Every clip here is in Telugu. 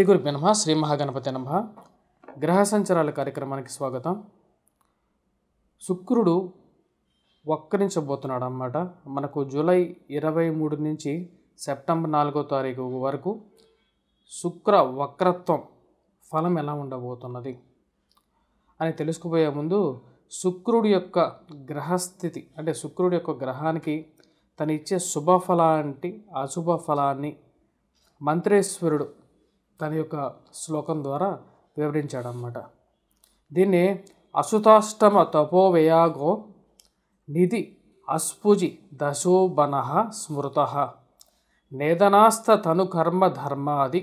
శ్రీ గురుభ్య నమ శ్రీ మహాగణపతి నమ గ్రహ సంచారాల కార్యక్రమానికి స్వాగతం శుక్రుడు వక్రించబోతున్నాడు అన్నమాట మనకు జూలై ఇరవై మూడు నుంచి సెప్టెంబర్ నాలుగో తారీఖు వరకు శుక్ర వక్రత్వం ఫలం ఎలా ఉండబోతున్నది అని తెలుసుకుపోయే ముందు శుక్రుడి యొక్క గ్రహస్థితి అంటే శుక్రుడి యొక్క గ్రహానికి తను ఇచ్చే శుభఫలాంటి అశుభ ఫలాన్ని మంత్రేశ్వరుడు తన యొక్క శ్లోకం ద్వారా వివరించాడనమాట దీన్ని అసుతాష్టమ తపోవయాగో నిధి అస్పుజి దశోబన స్మృత నేదనాస్త తను కర్మ ధర్మాది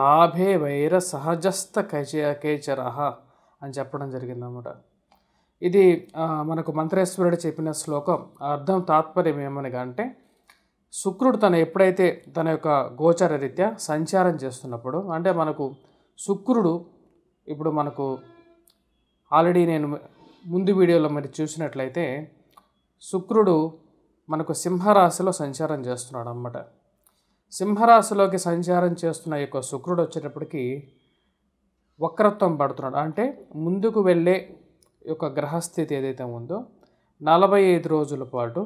లాభే వైర సహజస్థ కేచర అని చెప్పడం జరిగిందన్నమాట ఇది మనకు మంత్రేశ్వరుడు చెప్పిన శ్లోకం అర్థం తాత్పర్యం ఏమనగా అంటే శుక్రుడు తన ఎప్పుడైతే తన యొక్క గోచర రీత్యా సంచారం చేస్తున్నప్పుడు అంటే మనకు శుక్రుడు ఇప్పుడు మనకు ఆల్రెడీ నేను ముందు వీడియోలో మరి చూసినట్లయితే శుక్రుడు మనకు సింహరాశిలో సంచారం చేస్తున్నాడు అన్నమాట సింహరాశిలోకి సంచారం చేస్తున్న యొక్క శుక్రుడు వచ్చేటప్పటికీ వక్రత్వం పడుతున్నాడు అంటే ముందుకు వెళ్ళే యొక్క గ్రహస్థితి ఏదైతే ఉందో నలభై ఐదు రోజుల పాటు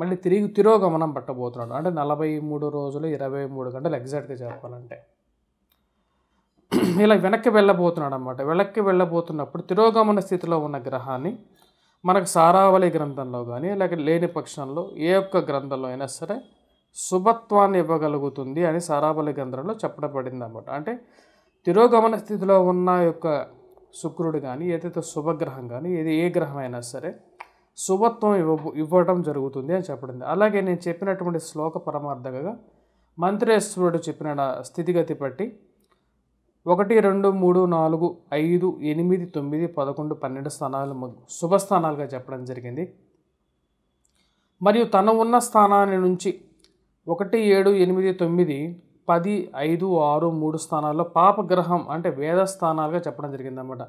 మళ్ళీ తిరిగి తిరోగమనం పట్టబోతున్నాడు అంటే నలభై మూడు రోజులు ఇరవై మూడు గంటలు ఎగ్జాక్ట్గా చెప్పాలంటే ఇలా వెనక్కి వెళ్ళబోతున్నాడు అనమాట వెనక్కి వెళ్ళబోతున్నప్పుడు తిరోగమన స్థితిలో ఉన్న గ్రహాన్ని మనకు సారావళి గ్రంథంలో కానీ లేక లేని పక్షంలో ఏ ఒక్క గ్రంథంలో అయినా సరే శుభత్వాన్ని ఇవ్వగలుగుతుంది అని సారావళి గ్రంథంలో చెప్పబడింది అనమాట అంటే తిరోగమన స్థితిలో ఉన్న యొక్క శుక్రుడు కానీ ఏదైతే శుభగ్రహం కానీ ఏది ఏ గ్రహం అయినా సరే శుభత్వం ఇవ్వ ఇవ్వడం జరుగుతుంది అని చెప్పడింది అలాగే నేను చెప్పినటువంటి శ్లోక పరమార్థంగా మంత్రేశ్వరుడు చెప్పిన స్థితిగతి బట్టి ఒకటి రెండు మూడు నాలుగు ఐదు ఎనిమిది తొమ్మిది పదకొండు పన్నెండు స్థానాలు శుభస్థానాలుగా చెప్పడం జరిగింది మరియు తను ఉన్న స్థానాన్ని నుంచి ఒకటి ఏడు ఎనిమిది తొమ్మిది పది ఐదు ఆరు మూడు స్థానాల్లో పాపగ్రహం అంటే వేద స్థానాలుగా చెప్పడం జరిగిందన్నమాట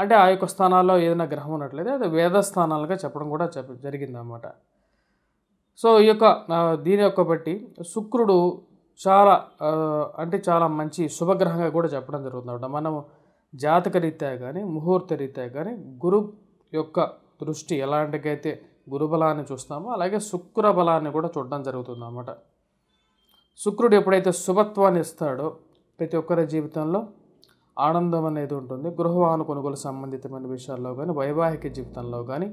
అంటే ఆ యొక్క స్థానాల్లో ఏదైనా గ్రహం ఉన్నట్లయితే అది వేద స్థానాలుగా చెప్పడం కూడా చెప్ప జరిగిందన్నమాట సో ఈ యొక్క దీని యొక్క బట్టి శుక్రుడు చాలా అంటే చాలా మంచి శుభగ్రహంగా కూడా చెప్పడం జరుగుతుంది మనం జాతక రీత్యా కానీ ముహూర్త రీత్యా కానీ గురు యొక్క దృష్టి ఎలాంటికైతే గురుబలాన్ని చూస్తామో అలాగే శుక్ర బలాన్ని కూడా చూడడం జరుగుతుంది అన్నమాట శుక్రుడు ఎప్పుడైతే శుభత్వాన్ని ఇస్తాడో ప్రతి ఒక్కరి జీవితంలో ఆనందం అనేది ఉంటుంది గృహవాహన కొనుగోలు సంబంధితమైన విషయాల్లో కానీ వైవాహిక జీవితంలో కానీ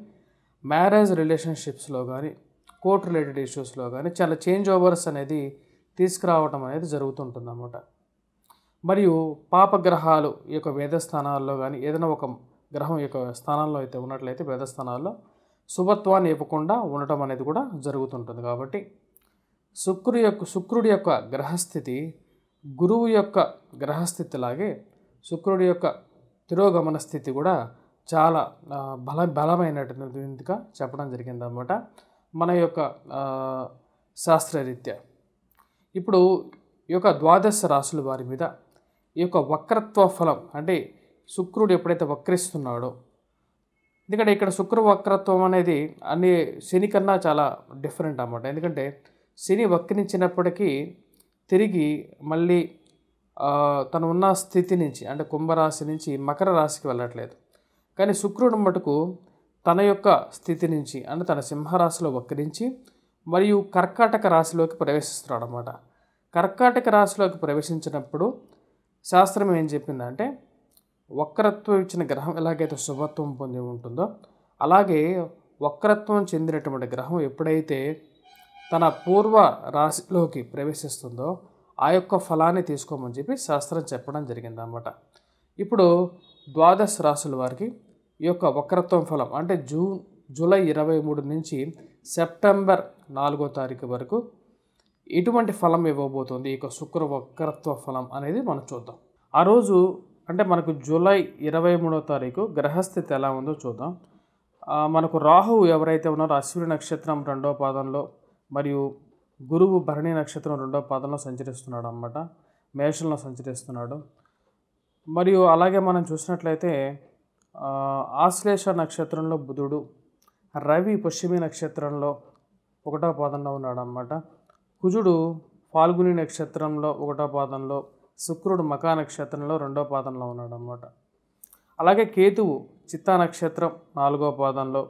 మ్యారేజ్ రిలేషన్షిప్స్లో కానీ కోర్ట్ రిలేటెడ్ ఇష్యూస్లో కానీ చాలా చేంజ్ ఓవర్స్ అనేది తీసుకురావడం అనేది జరుగుతుంటుంది అన్నమాట మరియు పాపగ్రహాలు ఈ యొక్క వేద స్థానాల్లో కానీ ఏదైనా ఒక గ్రహం యొక్క స్థానాల్లో అయితే ఉన్నట్లయితే వేద స్థానాల్లో శుభత్వాన్ని ఇవ్వకుండా ఉండటం అనేది కూడా జరుగుతుంటుంది కాబట్టి శుక్రుడి యొక్క శుక్రుడి యొక్క గ్రహస్థితి గురువు యొక్క గ్రహస్థితి లాగే శుక్రుడి యొక్క తిరోగమన స్థితి కూడా చాలా బల బలమైనటువంటిగా చెప్పడం జరిగింది అనమాట మన యొక్క శాస్త్రరీత్యా ఇప్పుడు ఈ యొక్క ద్వాదశ రాసుల వారి మీద ఈ యొక్క వక్రత్వ ఫలం అంటే శుక్రుడు ఎప్పుడైతే వక్రిస్తున్నాడో ఎందుకంటే ఇక్కడ శుక్ర వక్రత్వం అనేది అన్ని శని కన్నా చాలా డిఫరెంట్ అన్నమాట ఎందుకంటే శని వక్రించినప్పటికీ తిరిగి మళ్ళీ తను ఉన్న స్థితి నుంచి అంటే కుంభరాశి నుంచి మకర రాశికి వెళ్ళట్లేదు కానీ శుక్రుడు మటుకు తన యొక్క స్థితి నుంచి అంటే తన సింహరాశిలో వక్రించి మరియు కర్కాటక రాశిలోకి ప్రవేశిస్తున్నాడు అనమాట కర్కాటక రాశిలోకి ప్రవేశించినప్పుడు శాస్త్రం ఏం చెప్పిందంటే వక్రత్వం ఇచ్చిన గ్రహం ఎలాగైతే శుభత్వం పొంది ఉంటుందో అలాగే వక్రత్వం చెందినటువంటి గ్రహం ఎప్పుడైతే తన పూర్వ రాశిలోకి ప్రవేశిస్తుందో ఆ యొక్క ఫలాన్ని తీసుకోమని చెప్పి శాస్త్రం చెప్పడం జరిగిందనమాట ఇప్పుడు ద్వాదశ రాసుల వారికి ఈ యొక్క వక్రత్వం ఫలం అంటే జూన్ జూలై ఇరవై మూడు నుంచి సెప్టెంబర్ నాలుగో తారీఖు వరకు ఎటువంటి ఫలం ఇవ్వబోతుంది ఈ యొక్క శుక్ర వక్రత్వ ఫలం అనేది మనం చూద్దాం ఆ రోజు అంటే మనకు జూలై ఇరవై మూడో తారీఖు గ్రహస్థితి ఎలా ఉందో చూద్దాం మనకు రాహువు ఎవరైతే ఉన్నారో అశ్విని నక్షత్రం రెండో పాదంలో మరియు గురువు భరణి నక్షత్రం రెండో పాదంలో సంచరిస్తున్నాడు అన్నమాట మేషంలో సంచరిస్తున్నాడు మరియు అలాగే మనం చూసినట్లయితే ఆశ్లేష నక్షత్రంలో బుధుడు రవి పశ్చిమి నక్షత్రంలో ఒకటో పాదంలో ఉన్నాడు అన్నమాట కుజుడు ఫాల్గుని నక్షత్రంలో ఒకటో పాదంలో శుక్రుడు మకా నక్షత్రంలో రెండో పాదంలో ఉన్నాడు అనమాట అలాగే కేతువు చిత్తా నక్షత్రం నాలుగో పాదంలో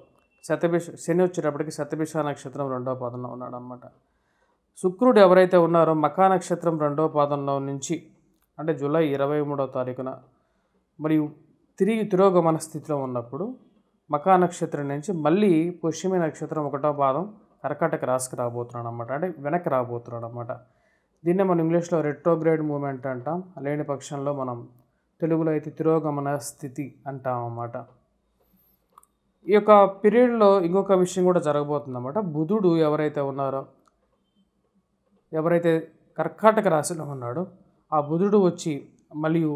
శతభిష శని వచ్చేటప్పటికి శతభిష నక్షత్రం రెండో పాదంలో ఉన్నాడు అన్నమాట శుక్రుడు ఎవరైతే ఉన్నారో మకా నక్షత్రం రెండవ పాదంలో నుంచి అంటే జూలై ఇరవై మూడవ తారీఖున మరియు తిరిగి తిరోగమన స్థితిలో ఉన్నప్పుడు మకా నక్షత్రం నుంచి మళ్ళీ పశ్చిమ నక్షత్రం ఒకటో పాదం కర్కాటక రాసుకు రాబోతున్నాడు అనమాట అంటే వెనక్కి రాబోతున్నాడు అనమాట దీన్నే మనం ఇంగ్లీష్లో రెట్రోగ్రేడ్ మూమెంట్ అంటాం లేని పక్షంలో మనం తెలుగులో అయితే తిరోగమన స్థితి అంటాం అన్నమాట ఈ యొక్క పీరియడ్లో ఇంకొక విషయం కూడా జరగబోతుందన్నమాట బుధుడు ఎవరైతే ఉన్నారో ఎవరైతే కర్కాటక రాశిలో ఉన్నాడో ఆ బుధుడు వచ్చి మరియు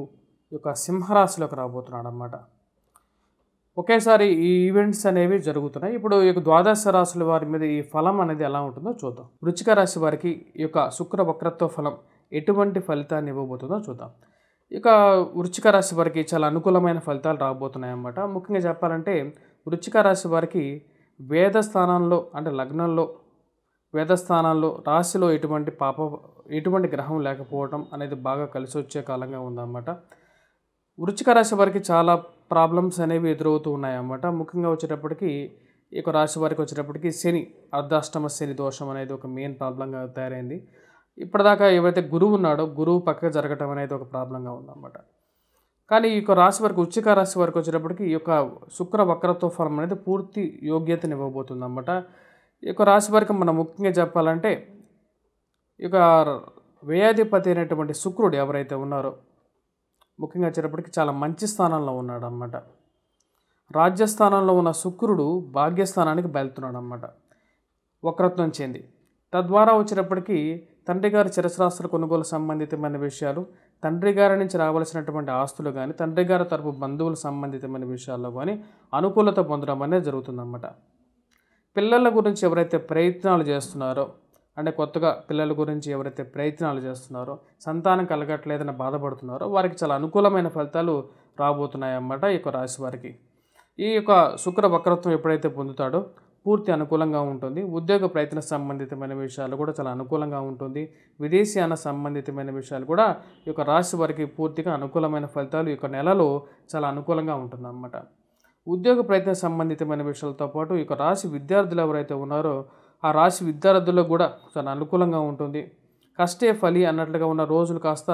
యొక్క సింహరాశిలోకి రాబోతున్నాడు అనమాట ఒకేసారి ఈ ఈవెంట్స్ అనేవి జరుగుతున్నాయి ఇప్పుడు ఈ యొక్క ద్వాదశ రాశుల వారి మీద ఈ ఫలం అనేది ఎలా ఉంటుందో చూద్దాం వృచ్చిక రాశి వారికి ఈ యొక్క శుక్ర వక్రత్వ ఫలం ఎటువంటి ఫలితాన్ని ఇవ్వబోతుందో చూద్దాం ఇక వృచ్చిక రాశి వారికి చాలా అనుకూలమైన ఫలితాలు రాబోతున్నాయి అన్నమాట ముఖ్యంగా చెప్పాలంటే వృచ్చిక రాశి వారికి వేద స్థానంలో అంటే లగ్నంలో వేదస్థానాల్లో రాశిలో ఎటువంటి పాప ఎటువంటి గ్రహం లేకపోవడం అనేది బాగా కలిసి వచ్చే కాలంగా ఉందన్నమాట వృచ్చిక రాశి వారికి చాలా ప్రాబ్లమ్స్ అనేవి ఎదురవుతూ ఉన్నాయన్నమాట ముఖ్యంగా వచ్చేటప్పటికి ఈ యొక్క రాశి వారికి వచ్చేటప్పటికి శని అర్ధాష్టమ శని దోషం అనేది ఒక మెయిన్ ప్రాబ్లంగా తయారైంది ఇప్పటిదాకా ఎవరైతే గురువు ఉన్నాడో గురువు పక్కకు జరగటం అనేది ఒక ప్రాబ్లంగా ఉందన్నమాట కానీ ఈ యొక్క రాశి వారికి ఉచ్చిక రాశి వారికి వచ్చేటప్పటికి ఈ యొక్క శుక్ర వక్రతో ఫలం అనేది పూర్తి యోగ్యతనివ్వబోతుంది అన్నమాట ఈ యొక్క రాశి వారికి మనం ముఖ్యంగా చెప్పాలంటే ఈ యొక్క వ్యయాధిపతి అయినటువంటి శుక్రుడు ఎవరైతే ఉన్నారో ముఖ్యంగా వచ్చేటప్పటికి చాలా మంచి స్థానంలో ఉన్నాడు అన్నమాట రాజ్యస్థానంలో ఉన్న శుక్రుడు భాగ్యస్థానానికి బయలుతున్నాడు అన్నమాట వక్రత్వం చెంది తద్వారా వచ్చేటప్పటికి తండ్రి గారి చిరస్రాస్తుల కొనుగోలు సంబంధితమైన విషయాలు తండ్రి గారి నుంచి రావాల్సినటువంటి ఆస్తులు కానీ తండ్రి గారి తరపు బంధువుల సంబంధితమైన విషయాల్లో కానీ అనుకూలత పొందడం అనేది జరుగుతుందన్నమాట పిల్లల గురించి ఎవరైతే ప్రయత్నాలు చేస్తున్నారో అంటే కొత్తగా పిల్లల గురించి ఎవరైతే ప్రయత్నాలు చేస్తున్నారో సంతానం కలగట్లేదని బాధపడుతున్నారో వారికి చాలా అనుకూలమైన ఫలితాలు రాబోతున్నాయన్నమాట ఈ యొక్క రాశి వారికి ఈ యొక్క శుక్ర వక్రత్వం ఎప్పుడైతే పొందుతాడో పూర్తి అనుకూలంగా ఉంటుంది ఉద్యోగ ప్రయత్న సంబంధితమైన విషయాలు కూడా చాలా అనుకూలంగా ఉంటుంది విదేశీయాన సంబంధితమైన విషయాలు కూడా ఈ యొక్క రాశి వారికి పూర్తిగా అనుకూలమైన ఫలితాలు ఈ యొక్క నెలలో చాలా అనుకూలంగా అన్నమాట ఉద్యోగ ప్రయత్న సంబంధితమైన విషయాలతో పాటు ఇక రాశి విద్యార్థులు ఎవరైతే ఉన్నారో ఆ రాశి విద్యార్థుల్లో కూడా చాలా అనుకూలంగా ఉంటుంది కష్టే ఫలి అన్నట్లుగా ఉన్న రోజులు కాస్త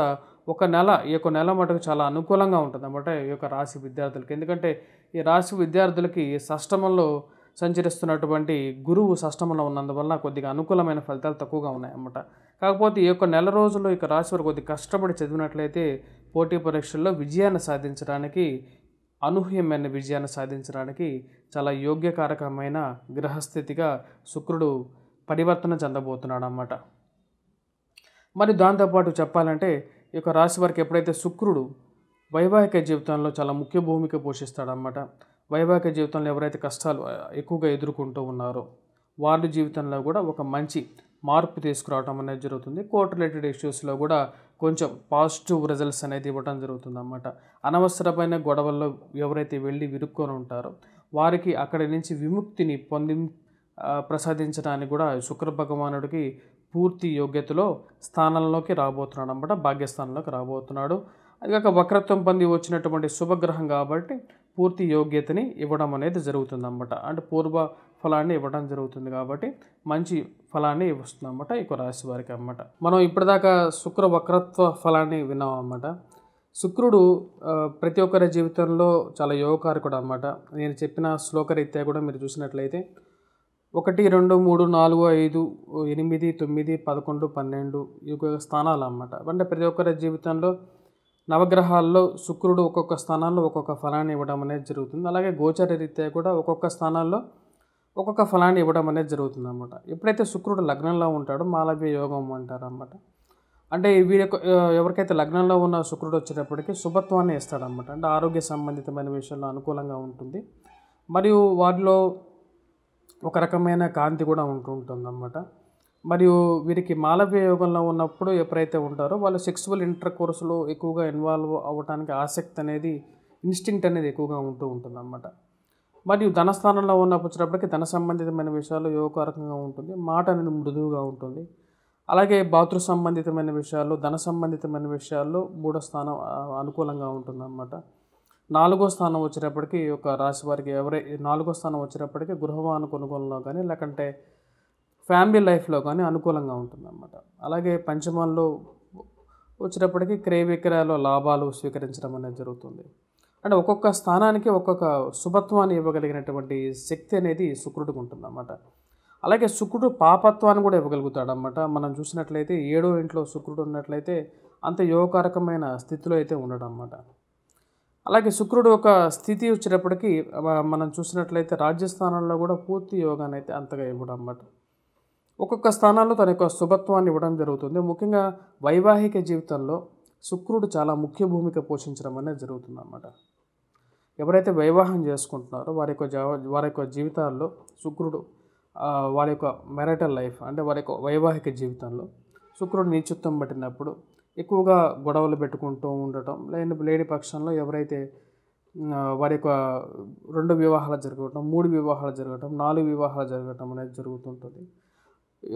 ఒక నెల ఈ యొక్క నెల మటుకు చాలా అనుకూలంగా ఉంటుంది అన్నమాట ఈ యొక్క రాశి విద్యార్థులకి ఎందుకంటే ఈ రాశి విద్యార్థులకి సష్టమంలో సంచరిస్తున్నటువంటి గురువు సష్టమంలో ఉన్నందువల్ల కొద్దిగా అనుకూలమైన ఫలితాలు తక్కువగా ఉన్నాయన్నమాట కాకపోతే ఈ యొక్క నెల రోజుల్లో ఇక రాశి వారు కొద్దిగా కష్టపడి చదివినట్లయితే పోటీ పరీక్షల్లో విజయాన్ని సాధించడానికి అనూహ్యమైన విజయాన్ని సాధించడానికి చాలా యోగ్యకారకమైన గ్రహస్థితిగా శుక్రుడు పరివర్తన చెందబోతున్నాడు అన్నమాట మరి దాంతోపాటు చెప్పాలంటే ఈ యొక్క రాశి వారికి ఎప్పుడైతే శుక్రుడు వైవాహిక జీవితంలో చాలా ముఖ్య భూమిక పోషిస్తాడన్నమాట వైవాహిక జీవితంలో ఎవరైతే కష్టాలు ఎక్కువగా ఎదుర్కొంటూ ఉన్నారో వాళ్ళ జీవితంలో కూడా ఒక మంచి మార్పు తీసుకురావడం అనేది జరుగుతుంది కోర్ట్ రిలేటెడ్ ఇష్యూస్లో కూడా కొంచెం పాజిటివ్ రిజల్ట్స్ అనేది ఇవ్వడం జరుగుతుంది అన్నమాట అనవసరమైన గొడవల్లో ఎవరైతే వెళ్ళి విరుక్కొని ఉంటారో వారికి అక్కడి నుంచి విముక్తిని పొంది ప్రసాదించడానికి కూడా శుక్ర భగవానుడికి పూర్తి యోగ్యతలో స్థానంలోకి రాబోతున్నాడు అనమాట భాగ్యస్థానంలోకి రాబోతున్నాడు కాక వక్రత్వం పొంది వచ్చినటువంటి శుభగ్రహం కాబట్టి పూర్తి యోగ్యతని ఇవ్వడం అనేది జరుగుతుంది అనమాట అంటే పూర్వ ఫలాన్ని ఇవ్వడం జరుగుతుంది కాబట్టి మంచి ఫలాన్ని ఇవ్వస్తుందన్నమాట అనమాట ఈ రాశి వారికి అనమాట మనం ఇప్పటిదాకా శుక్ర వక్రత్వ ఫలాన్ని విన్నాం అనమాట శుక్రుడు ప్రతి ఒక్కరి జీవితంలో చాలా యోగకారకుడు అనమాట నేను చెప్పిన శ్లోకరీత్యా కూడా మీరు చూసినట్లయితే ఒకటి రెండు మూడు నాలుగు ఐదు ఎనిమిది తొమ్మిది పదకొండు పన్నెండు ఈ స్థానాలు అన్నమాట అంటే ప్రతి ఒక్కరి జీవితంలో నవగ్రహాల్లో శుక్రుడు ఒక్కొక్క స్థానాల్లో ఒక్కొక్క ఫలాన్ని ఇవ్వడం అనేది జరుగుతుంది అలాగే గోచర రీత్యా కూడా ఒక్కొక్క స్థానాల్లో ఒక్కొక్క ఫలాన్ని ఇవ్వడం అనేది జరుగుతుంది అనమాట ఎప్పుడైతే శుక్రుడు లగ్నంలో ఉంటాడో మాలవ్య యోగం అంటారు అనమాట అంటే వీరి ఎవరికైతే లగ్నంలో ఉన్న శుక్రుడు వచ్చేటప్పటికి శుభత్వాన్ని ఇస్తాడనమాట అంటే ఆరోగ్య సంబంధితమైన విషయంలో అనుకూలంగా ఉంటుంది మరియు వాటిలో ఒక రకమైన కాంతి కూడా ఉంటుంటుంది అనమాట మరియు వీరికి మాలవ్య యోగంలో ఉన్నప్పుడు ఎప్పుడైతే ఉంటారో వాళ్ళు సెక్సువల్ ఇంటర్ కోర్సులో ఎక్కువగా ఇన్వాల్వ్ అవ్వడానికి ఆసక్తి అనేది ఇన్స్టింక్ట్ అనేది ఎక్కువగా ఉంటూ ఉంటుంది అనమాట మరియు ధనస్థానంలో ఉన్నప్పుడు వచ్చేటప్పటికి ధన సంబంధితమైన విషయాలు యోగకారకంగా ఉంటుంది మాట అనేది మృదువుగా ఉంటుంది అలాగే బాతృ సంబంధితమైన విషయాలు ధన సంబంధితమైన విషయాల్లో మూడో స్థానం అనుకూలంగా ఉంటుంది అనమాట నాలుగో స్థానం వచ్చేటప్పటికి ఒక రాశి వారికి ఎవరై నాలుగో స్థానం వచ్చేటప్పటికి గృహవాను కొనుగోలులో కానీ లేకంటే ఫ్యామిలీ లైఫ్లో కానీ అనుకూలంగా ఉంటుందన్నమాట అలాగే పంచమంలో వచ్చినప్పటికీ క్రయ విక్రయాల్లో లాభాలు స్వీకరించడం అనేది జరుగుతుంది అంటే ఒక్కొక్క స్థానానికి ఒక్కొక్క శుభత్వాన్ని ఇవ్వగలిగినటువంటి శక్తి అనేది శుక్రుడికి ఉంటుందన్నమాట అలాగే శుక్రుడు పాపత్వాన్ని కూడా ఇవ్వగలుగుతాడు అన్నమాట మనం చూసినట్లయితే ఏడో ఇంట్లో శుక్రుడు ఉన్నట్లయితే అంత యోగకారకమైన స్థితిలో అయితే ఉండడం అన్నమాట అలాగే శుక్రుడు ఒక స్థితి వచ్చేటప్పటికీ మనం చూసినట్లయితే రాజ్యస్థానంలో కూడా పూర్తి యోగాన్ని అయితే అంతగా ఇవ్వడం అన్నమాట ఒక్కొక్క స్థానాల్లో తన యొక్క శుభత్వాన్ని ఇవ్వడం జరుగుతుంది ముఖ్యంగా వైవాహిక జీవితంలో శుక్రుడు చాలా ముఖ్య భూమిక పోషించడం అనేది జరుగుతుంది అన్నమాట ఎవరైతే వివాహం చేసుకుంటున్నారో వారి యొక్క వారి యొక్క జీవితాల్లో శుక్రుడు వారి యొక్క మెరటల్ లైఫ్ అంటే వారి యొక్క వైవాహిక జీవితంలో శుక్రుడు నీచుత్వం పట్టినప్పుడు ఎక్కువగా గొడవలు పెట్టుకుంటూ ఉండటం లేని లేని పక్షంలో ఎవరైతే వారి యొక్క రెండు వివాహాలు జరగటం మూడు వివాహాలు జరగటం నాలుగు వివాహాలు జరగటం అనేది జరుగుతుంటుంది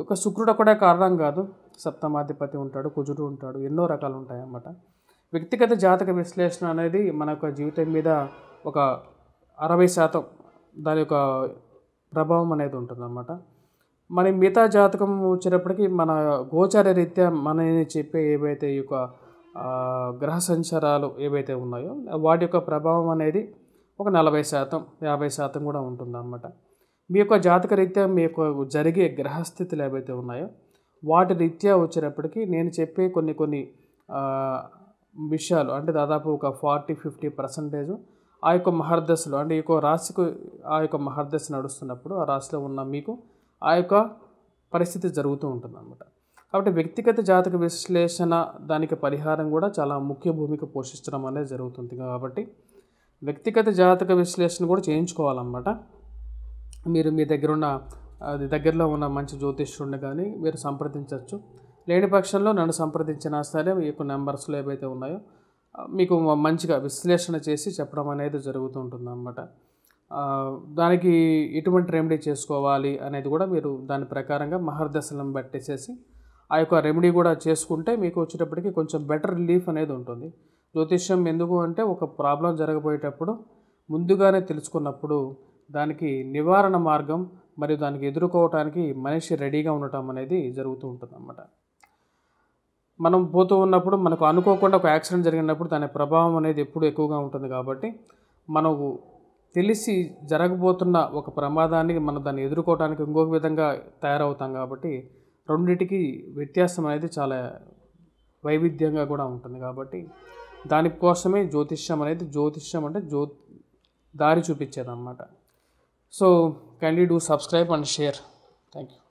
ఒక శుక్రుడు ఒకటే కారణం కాదు సప్తమాధిపతి ఉంటాడు కుజుడు ఉంటాడు ఎన్నో రకాలు ఉంటాయి అన్నమాట వ్యక్తిగత జాతక విశ్లేషణ అనేది మన యొక్క జీవితం మీద ఒక అరవై శాతం దాని యొక్క ప్రభావం అనేది ఉంటుందన్నమాట మరి మిగతా జాతకం వచ్చేటప్పటికి మన గోచార రీత్యా మనని చెప్పే ఏవైతే ఈ యొక్క గ్రహ సంచారాలు ఏవైతే ఉన్నాయో వాటి యొక్క ప్రభావం అనేది ఒక నలభై శాతం యాభై శాతం కూడా ఉంటుందన్నమాట మీ యొక్క జాతక రీత్యా మీ యొక్క జరిగే గ్రహస్థితులు ఏవైతే ఉన్నాయో వాటి రీత్యా వచ్చినప్పటికీ నేను చెప్పే కొన్ని కొన్ని విషయాలు అంటే దాదాపు ఒక ఫార్టీ ఫిఫ్టీ పర్సంటేజ్ ఆ యొక్క మహర్దశలు అంటే ఈ యొక్క రాశికి ఆ యొక్క మహర్దశ నడుస్తున్నప్పుడు ఆ రాశిలో ఉన్న మీకు ఆ యొక్క పరిస్థితి జరుగుతూ ఉంటుందన్నమాట కాబట్టి వ్యక్తిగత జాతక విశ్లేషణ దానికి పరిహారం కూడా చాలా ముఖ్య భూమిక పోషించడం అనేది జరుగుతుంది కాబట్టి వ్యక్తిగత జాతక విశ్లేషణ కూడా చేయించుకోవాలన్నమాట మీరు మీ దగ్గర ఉన్న అది దగ్గరలో ఉన్న మంచి జ్యోతిష్యుడిని కానీ మీరు సంప్రదించవచ్చు లేని పక్షంలో నన్ను సంప్రదించినా సరే యొక్క నెంబర్స్లో ఏవైతే ఉన్నాయో మీకు మంచిగా విశ్లేషణ చేసి చెప్పడం అనేది జరుగుతుంటుంది అన్నమాట దానికి ఎటువంటి రెమెడీ చేసుకోవాలి అనేది కూడా మీరు దాని ప్రకారంగా మహర్దశలం పెట్టేసేసి ఆ యొక్క రెమెడీ కూడా చేసుకుంటే మీకు వచ్చేటప్పటికి కొంచెం బెటర్ రిలీఫ్ అనేది ఉంటుంది జ్యోతిష్యం ఎందుకు అంటే ఒక ప్రాబ్లం జరగబోయేటప్పుడు ముందుగానే తెలుసుకున్నప్పుడు దానికి నివారణ మార్గం మరియు దానికి ఎదుర్కోవటానికి మనిషి రెడీగా ఉండటం అనేది జరుగుతూ ఉంటుంది అన్నమాట మనం పోతూ ఉన్నప్పుడు మనకు అనుకోకుండా ఒక యాక్సిడెంట్ జరిగినప్పుడు దాని ప్రభావం అనేది ఎప్పుడు ఎక్కువగా ఉంటుంది కాబట్టి మనకు తెలిసి జరగబోతున్న ఒక ప్రమాదానికి మనం దాన్ని ఎదుర్కోవడానికి ఇంకొక విధంగా తయారవుతాం కాబట్టి రెండింటికి వ్యత్యాసం అనేది చాలా వైవిధ్యంగా కూడా ఉంటుంది కాబట్టి దానికోసమే జ్యోతిష్యం అనేది జ్యోతిష్యం అంటే జ్యో దారి చూపించేదన్నమాట So kindly do subscribe and share. Thank you.